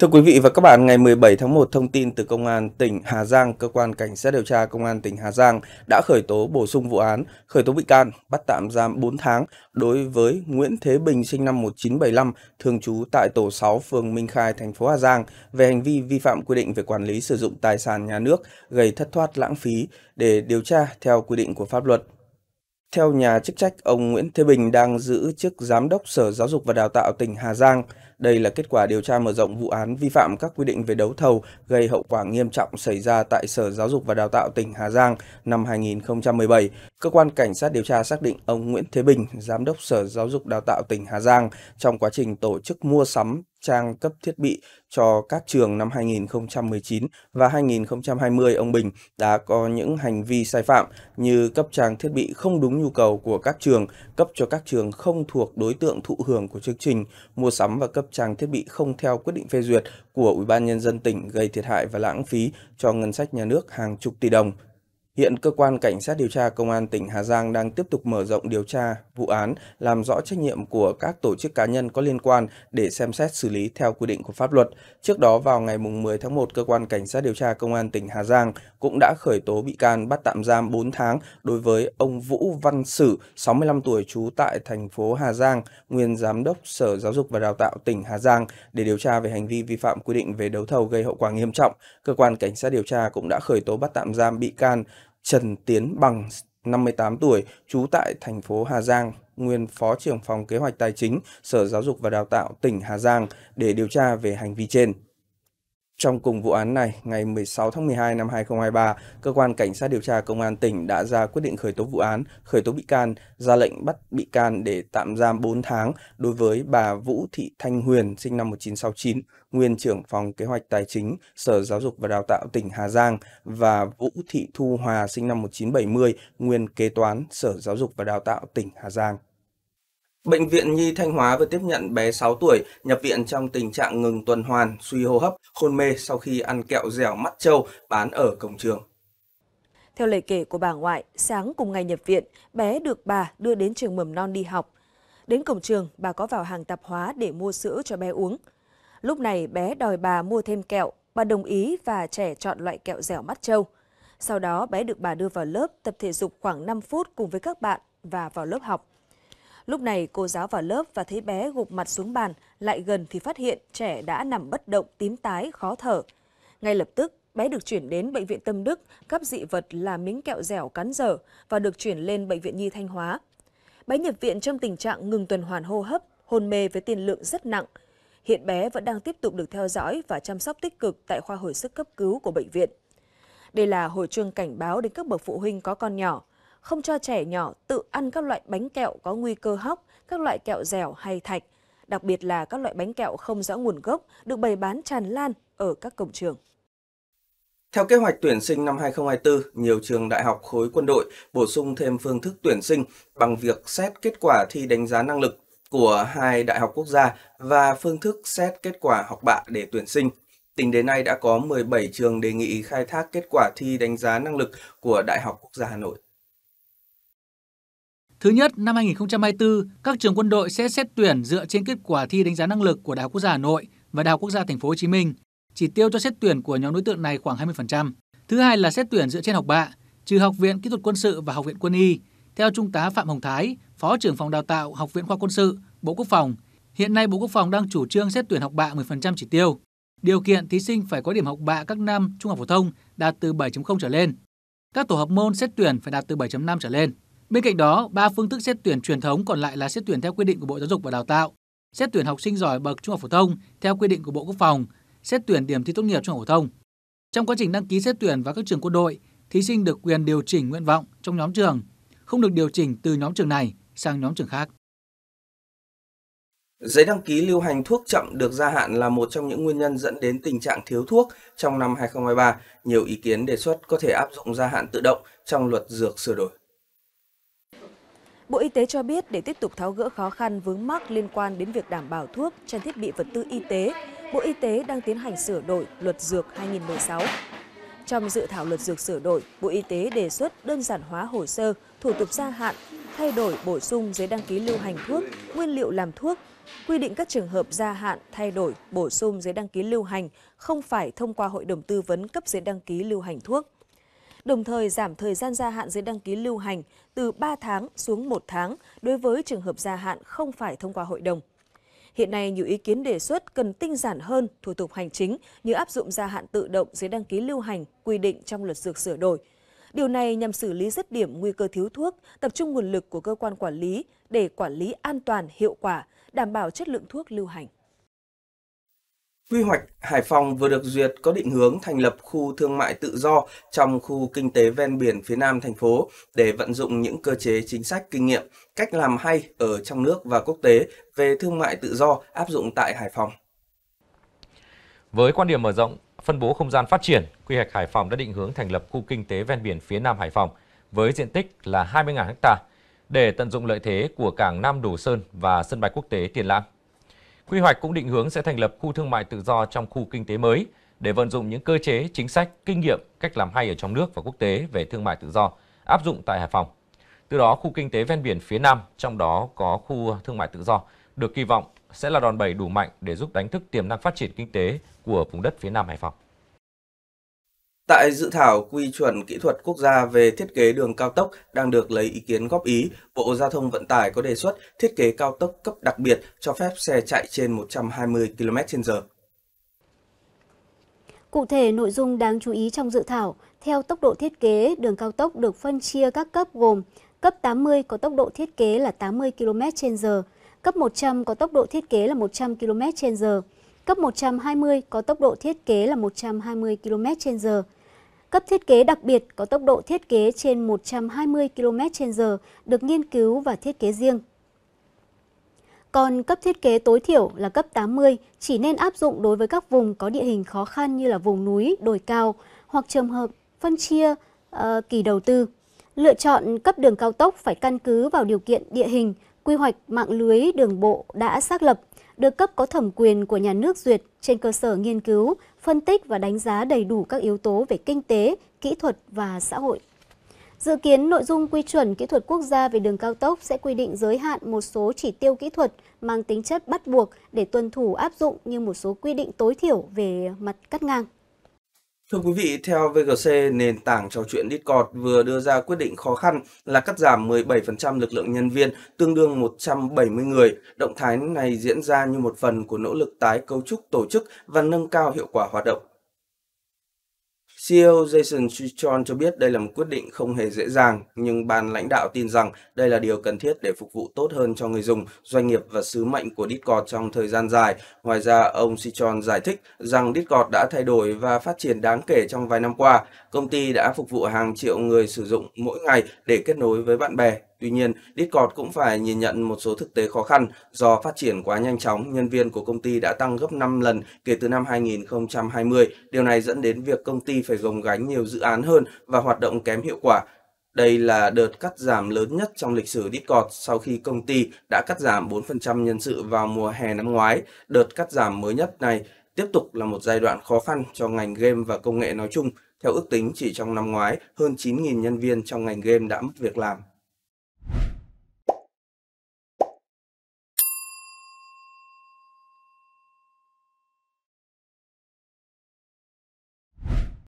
Thưa quý vị và các bạn, ngày 17 tháng 1, thông tin từ Công an tỉnh Hà Giang, Cơ quan Cảnh sát điều tra Công an tỉnh Hà Giang đã khởi tố bổ sung vụ án, khởi tố bị can, bắt tạm giam 4 tháng đối với Nguyễn Thế Bình sinh năm 1975, thường trú tại tổ 6 phường Minh Khai, thành phố Hà Giang về hành vi vi phạm quy định về quản lý sử dụng tài sản nhà nước gây thất thoát lãng phí để điều tra theo quy định của pháp luật. Theo nhà chức trách, ông Nguyễn Thế Bình đang giữ chức Giám đốc Sở Giáo dục và Đào tạo tỉnh Hà Giang. Đây là kết quả điều tra mở rộng vụ án vi phạm các quy định về đấu thầu gây hậu quả nghiêm trọng xảy ra tại Sở Giáo dục và Đào tạo tỉnh Hà Giang năm 2017 Cơ quan cảnh sát điều tra xác định ông Nguyễn Thế Bình, giám đốc Sở Giáo dục Đào tạo tỉnh Hà Giang trong quá trình tổ chức mua sắm trang cấp thiết bị cho các trường năm 2019 và 2020, ông Bình đã có những hành vi sai phạm như cấp trang thiết bị không đúng nhu cầu của các trường, cấp cho các trường không thuộc đối tượng thụ hưởng của chương trình, mua sắm và cấp trang thiết bị không theo quyết định phê duyệt của Ủy ban nhân dân tỉnh gây thiệt hại và lãng phí cho ngân sách nhà nước hàng chục tỷ đồng. Hiện cơ quan cảnh sát điều tra công an tỉnh Hà Giang đang tiếp tục mở rộng điều tra vụ án, làm rõ trách nhiệm của các tổ chức cá nhân có liên quan để xem xét xử lý theo quy định của pháp luật. Trước đó vào ngày 10 tháng 1, cơ quan cảnh sát điều tra công an tỉnh Hà Giang cũng đã khởi tố bị can bắt tạm giam 4 tháng đối với ông Vũ Văn Sử, 65 tuổi trú tại thành phố Hà Giang, nguyên giám đốc Sở Giáo dục và Đào tạo tỉnh Hà Giang để điều tra về hành vi vi phạm quy định về đấu thầu gây hậu quả nghiêm trọng. Cơ quan cảnh sát điều tra cũng đã khởi tố bắt tạm giam bị can Trần Tiến Bằng, 58 tuổi, trú tại thành phố Hà Giang, nguyên Phó trưởng phòng Kế hoạch Tài chính, Sở Giáo dục và Đào tạo tỉnh Hà Giang để điều tra về hành vi trên. Trong cùng vụ án này, ngày 16 tháng 12 năm 2023, Cơ quan Cảnh sát điều tra Công an tỉnh đã ra quyết định khởi tố vụ án, khởi tố bị can, ra lệnh bắt bị can để tạm giam 4 tháng đối với bà Vũ Thị Thanh Huyền, sinh năm 1969, nguyên trưởng phòng kế hoạch tài chính Sở Giáo dục và Đào tạo tỉnh Hà Giang và Vũ Thị Thu Hòa, sinh năm 1970, nguyên kế toán Sở Giáo dục và Đào tạo tỉnh Hà Giang. Bệnh viện Nhi Thanh Hóa vừa tiếp nhận bé 6 tuổi nhập viện trong tình trạng ngừng tuần hoàn, suy hô hấp, hôn mê sau khi ăn kẹo dẻo mắt trâu bán ở cổng trường. Theo lời kể của bà ngoại, sáng cùng ngày nhập viện, bé được bà đưa đến trường mầm non đi học. Đến cổng trường, bà có vào hàng tạp hóa để mua sữa cho bé uống. Lúc này bé đòi bà mua thêm kẹo, bà đồng ý và trẻ chọn loại kẹo dẻo mắt trâu. Sau đó bé được bà đưa vào lớp tập thể dục khoảng 5 phút cùng với các bạn và vào lớp học. Lúc này cô giáo vào lớp và thấy bé gục mặt xuống bàn, lại gần thì phát hiện trẻ đã nằm bất động, tím tái, khó thở. Ngay lập tức, bé được chuyển đến Bệnh viện Tâm Đức, cấp dị vật là miếng kẹo dẻo cắn dở và được chuyển lên Bệnh viện Nhi Thanh Hóa. Bé nhập viện trong tình trạng ngừng tuần hoàn hô hấp, hôn mê với tiền lượng rất nặng. Hiện bé vẫn đang tiếp tục được theo dõi và chăm sóc tích cực tại khoa hồi sức cấp cứu của bệnh viện. Đây là hồi chuông cảnh báo đến các bậc phụ huynh có con nhỏ – không cho trẻ nhỏ tự ăn các loại bánh kẹo có nguy cơ hóc, các loại kẹo dẻo hay thạch, đặc biệt là các loại bánh kẹo không rõ nguồn gốc được bày bán tràn lan ở các cổng trường. Theo kế hoạch tuyển sinh năm 2024, nhiều trường đại học khối quân đội bổ sung thêm phương thức tuyển sinh bằng việc xét kết quả thi đánh giá năng lực của hai đại học quốc gia và phương thức xét kết quả học bạ để tuyển sinh. Tính đến nay đã có 17 trường đề nghị khai thác kết quả thi đánh giá năng lực của Đại học Quốc gia Hà Nội. Thứ nhất, năm 2024, các trường quân đội sẽ xét tuyển dựa trên kết quả thi đánh giá năng lực của Đại học Quốc gia Hà Nội và Đại học Quốc gia Thành phố Hồ Chí Minh. Chỉ tiêu cho xét tuyển của nhóm đối tượng này khoảng 20%. Thứ hai là xét tuyển dựa trên học bạ, trừ Học viện Kỹ thuật Quân sự và Học viện Quân y. Theo Trung tá Phạm Hồng Thái, Phó trưởng phòng đào tạo Học viện Khoa Quân sự, Bộ Quốc phòng, hiện nay Bộ Quốc phòng đang chủ trương xét tuyển học bạ 10% chỉ tiêu. Điều kiện thí sinh phải có điểm học bạ các năm trung học phổ thông đạt từ 7.0 trở lên. Các tổ hợp môn xét tuyển phải đạt từ 7.5 trở lên. Bên cạnh đó, ba phương thức xét tuyển truyền thống còn lại là xét tuyển theo quy định của Bộ Giáo dục và Đào tạo, xét tuyển học sinh giỏi bậc trung học phổ thông theo quy định của Bộ Quốc phòng, xét tuyển điểm thi tốt nghiệp trung học phổ thông. Trong quá trình đăng ký xét tuyển vào các trường quân đội, thí sinh được quyền điều chỉnh nguyện vọng trong nhóm trường, không được điều chỉnh từ nhóm trường này sang nhóm trường khác. Giấy đăng ký lưu hành thuốc chậm được gia hạn là một trong những nguyên nhân dẫn đến tình trạng thiếu thuốc trong năm 2023. Nhiều ý kiến đề xuất có thể áp dụng gia hạn tự động trong luật dược sửa đổi. Bộ Y tế cho biết để tiếp tục tháo gỡ khó khăn vướng mắc liên quan đến việc đảm bảo thuốc, trang thiết bị vật tư y tế, Bộ Y tế đang tiến hành sửa đổi luật dược 2016. Trong dự thảo luật dược sửa đổi, Bộ Y tế đề xuất đơn giản hóa hồ sơ, thủ tục gia hạn, thay đổi bổ sung giấy đăng ký lưu hành thuốc, nguyên liệu làm thuốc, quy định các trường hợp gia hạn, thay đổi, bổ sung giấy đăng ký lưu hành không phải thông qua hội đồng tư vấn cấp giấy đăng ký lưu hành thuốc đồng thời giảm thời gian gia hạn giấy đăng ký lưu hành từ 3 tháng xuống 1 tháng đối với trường hợp gia hạn không phải thông qua hội đồng. Hiện nay nhiều ý kiến đề xuất cần tinh giản hơn thủ tục hành chính như áp dụng gia hạn tự động giấy đăng ký lưu hành quy định trong luật dược sửa đổi. Điều này nhằm xử lý rứt điểm nguy cơ thiếu thuốc, tập trung nguồn lực của cơ quan quản lý để quản lý an toàn, hiệu quả, đảm bảo chất lượng thuốc lưu hành. Quy hoạch Hải Phòng vừa được duyệt có định hướng thành lập khu thương mại tự do trong khu kinh tế ven biển phía nam thành phố để vận dụng những cơ chế chính sách kinh nghiệm, cách làm hay ở trong nước và quốc tế về thương mại tự do áp dụng tại Hải Phòng. Với quan điểm mở rộng, phân bố không gian phát triển, quy hoạch Hải Phòng đã định hướng thành lập khu kinh tế ven biển phía nam Hải Phòng với diện tích là 20.000 ha để tận dụng lợi thế của cảng Nam Đồ Sơn và sân bay quốc tế Tiền Lãng. Quy hoạch cũng định hướng sẽ thành lập khu thương mại tự do trong khu kinh tế mới để vận dụng những cơ chế, chính sách, kinh nghiệm, cách làm hay ở trong nước và quốc tế về thương mại tự do áp dụng tại Hải Phòng. Từ đó, khu kinh tế ven biển phía Nam, trong đó có khu thương mại tự do, được kỳ vọng sẽ là đòn bẩy đủ mạnh để giúp đánh thức tiềm năng phát triển kinh tế của vùng đất phía Nam Hải Phòng. Tại dự thảo quy chuẩn kỹ thuật quốc gia về thiết kế đường cao tốc đang được lấy ý kiến góp ý, Bộ Giao thông Vận tải có đề xuất thiết kế cao tốc cấp đặc biệt cho phép xe chạy trên 120 km/h. Cụ thể, nội dung đáng chú ý trong dự thảo, theo tốc độ thiết kế, đường cao tốc được phân chia các cấp gồm cấp 80 có tốc độ thiết kế là 80 km/h, cấp 100 có tốc độ thiết kế là 100 km/h, cấp 120 có tốc độ thiết kế là 120 km/h Cấp thiết kế đặc biệt có tốc độ thiết kế trên 120 km/h được nghiên cứu và thiết kế riêng. Còn cấp thiết kế tối thiểu là cấp 80 chỉ nên áp dụng đối với các vùng có địa hình khó khăn như là vùng núi, đồi cao hoặc trường hợp phân chia uh, kỳ đầu tư. Lựa chọn cấp đường cao tốc phải căn cứ vào điều kiện địa hình, quy hoạch mạng lưới đường bộ đã xác lập được cấp có thẩm quyền của nhà nước duyệt trên cơ sở nghiên cứu, phân tích và đánh giá đầy đủ các yếu tố về kinh tế, kỹ thuật và xã hội. Dự kiến nội dung quy chuẩn kỹ thuật quốc gia về đường cao tốc sẽ quy định giới hạn một số chỉ tiêu kỹ thuật mang tính chất bắt buộc để tuân thủ áp dụng như một số quy định tối thiểu về mặt cắt ngang. Thưa quý vị, theo VGC, nền tảng trò chuyện Discord vừa đưa ra quyết định khó khăn là cắt giảm 17% lực lượng nhân viên, tương đương 170 người. Động thái này diễn ra như một phần của nỗ lực tái cấu trúc tổ chức và nâng cao hiệu quả hoạt động CEO Jason Chichon cho biết đây là một quyết định không hề dễ dàng, nhưng ban lãnh đạo tin rằng đây là điều cần thiết để phục vụ tốt hơn cho người dùng, doanh nghiệp và sứ mệnh của Discord trong thời gian dài. Ngoài ra, ông Chichon giải thích rằng Discord đã thay đổi và phát triển đáng kể trong vài năm qua. Công ty đã phục vụ hàng triệu người sử dụng mỗi ngày để kết nối với bạn bè Tuy nhiên, Discord cũng phải nhìn nhận một số thực tế khó khăn do phát triển quá nhanh chóng, nhân viên của công ty đã tăng gấp 5 lần kể từ năm 2020. Điều này dẫn đến việc công ty phải gồng gánh nhiều dự án hơn và hoạt động kém hiệu quả. Đây là đợt cắt giảm lớn nhất trong lịch sử Discord sau khi công ty đã cắt giảm 4% nhân sự vào mùa hè năm ngoái. Đợt cắt giảm mới nhất này tiếp tục là một giai đoạn khó khăn cho ngành game và công nghệ nói chung. Theo ước tính, chỉ trong năm ngoái, hơn 9.000 nhân viên trong ngành game đã mất việc làm.